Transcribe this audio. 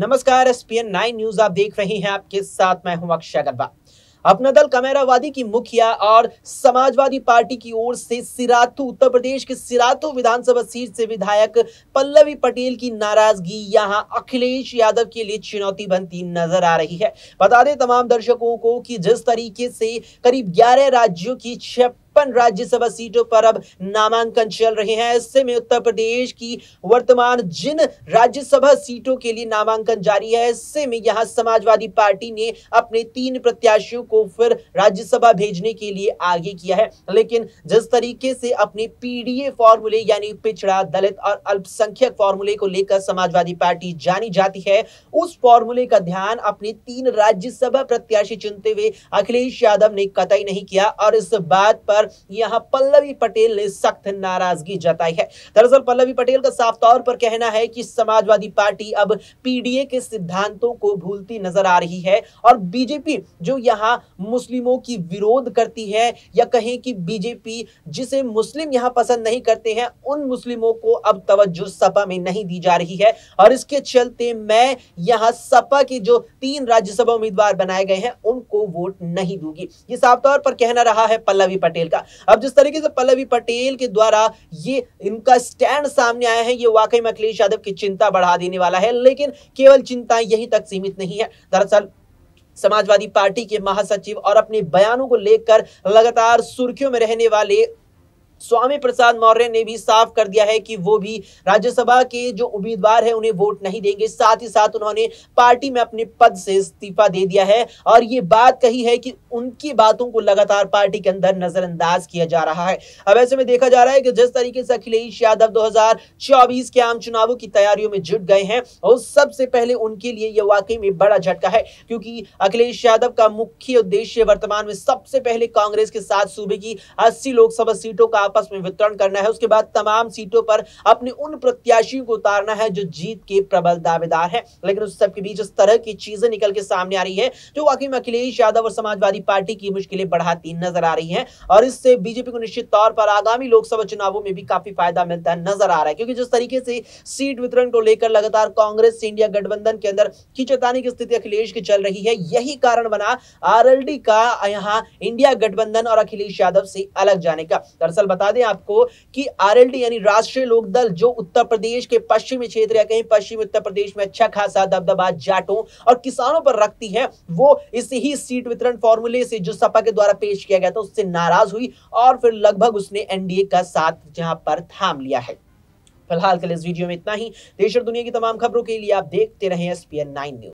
नमस्कार S P nine news आप देख रहे हैं आपके साथ मैं हूं अक्षय अग्रवाल अपना दल कमेरावादी की मुखिया और समाजवादी पार्टी की ओर से सिरातू उत्तर प्रदेश के सिरातू विधानसभा सीट से विधायक पल्लवी पटेल की नाराजगी यहां अखिलेश यादव के लिए चुनौती बनती नजर आ रही है बता दें तमाम दर्शकों को कि जिस तरीके से करीब 11 राज्यों की छह छप्पन राज्यसभा सीटों पर अब नामांकन चल रहे हैं ऐसे में उत्तर प्रदेश की वर्तमान जिन राज्यसभा सीटों के लिए नामांकन जारी है ऐसे में यहां समाजवादी पार्टी ने अपने तीन प्रत्याशियों को फिर राज्यसभा भेजने के लिए आगे किया है लेकिन जिस तरीके से अपने पीडीए फॉर्मूले यानी पिछड़ा दलित और अल्पसंख्यक फॉर्मूले को लेकर समाजवादी पार्टी जानी जाती है उस फॉर्मूले का ध्यान अपने तीन राज्यसभा प्रत्याशी चुनते हुए अखिलेश यादव ने कतई नहीं किया और इस बात पर यहां पल्लवी पटेल ने सख्त नाराजगी जताई है दरअसल पल्लवी पटेल का साफ तौर पर कहना है कि समाजवादी पार्टी अब पीडीए के सिद्धांतों को भूलती नजर आ रही है और बीजेपी जो यहां मुस्लिमों की विरोध करती है या कहें कि बीजेपी जिसे मुस्लिम यहां पसंद नहीं करते हैं उन मुस्लिमों को अब तवज्जो सपा में नहीं दी जा रही है और इसके चलते मैं यहां सपा के जो तीन राज्यसभा उम्मीदवार बनाए गए हैं उनको वोट नहीं दूंगी ये साफ तौर पर कहना रहा है पल्लवी पटेल का जाएगा अब जिस तरीके से पल्लवी पटेल के द्वारा ये इनका स्टैंड सामने आया है ये वाकई में अखिलेश यादव की चिंता बढ़ा देने वाला है लेकिन केवल चिंता यही तक सीमित नहीं है दरअसल समाजवादी पार्टी के महासचिव और अपने बयानों को लेकर लगातार सुर्खियों में रहने वाले स्वामी प्रसाद मौर्य ने भी साफ कर दिया है कि वो भी राज्यसभा के जो उम्मीदवार है उन्हें वोट नहीं देंगे साथ ही साथ उन्होंने पार्टी में अपने पद से इस्तीफा दे दिया है और ये बात कही है कि उनकी बातों को लगातार पार्टी के अंदर नजरअंदाज किया जा रहा है अब ऐसे में देखा जा रहा है कि जिस तरीके से अखिलेश यादव दो के आम चुनावों की तैयारियों में जुट गए हैं और सबसे पहले उनके लिए यह वाकई में बड़ा झटका है क्योंकि अखिलेश यादव का मुख्य उद्देश्य वर्तमान में सबसे पहले कांग्रेस के साथ सूबे की अस्सी लोकसभा सीटों का आपस में वितरण करना है उसके बाद तमाम सीटों पर अपने उन प्रत्याशियों को उतारना है जो जीत के प्रबल दावेदार है लेकिन उस सबके बीच इस तरह की चीजें निकल के सामने आ रही है जो वाकई में अखिलेश यादव और समाजवादी पार्टी की मुश्किलें बढ़ाती नजर आ रही है और इससे बीजेपी को निश्चित तौर पर आगामी लोकसभा चुनावों में भी काफी फायदा मिलता है नजर आ रहा है क्योंकि जिस तरीके से सीट वितरण को लेकर लगातार कांग्रेस इंडिया गठबंधन के अंदर खींचताने की स्थिति अखिलेश की चल रही है यही कारण बना आरएलडी का यहां इंडिया गठबंधन और अखिलेश यादव से अलग जाने का दरअसल बता दें आपको कि आरएलडी यानी राष्ट्रीय लोक दल जो उत्तर प्रदेश के पश्चिमी क्षेत्र या कहीं पश्चिमी उत्तर प्रदेश में अच्छा खासा दबदबा जाटों और किसानों पर रखती है वो इसी ही सीट वितरण फॉर्मूले से जो सपा के द्वारा पेश किया गया था उससे नाराज हुई और फिर लगभग उसने एनडीए का साथ जहां पर थाम लिया है फिलहाल कल इस वीडियो में इतना ही देश और दुनिया की तमाम खबरों के लिए आप देखते रहे एस पी न्यूज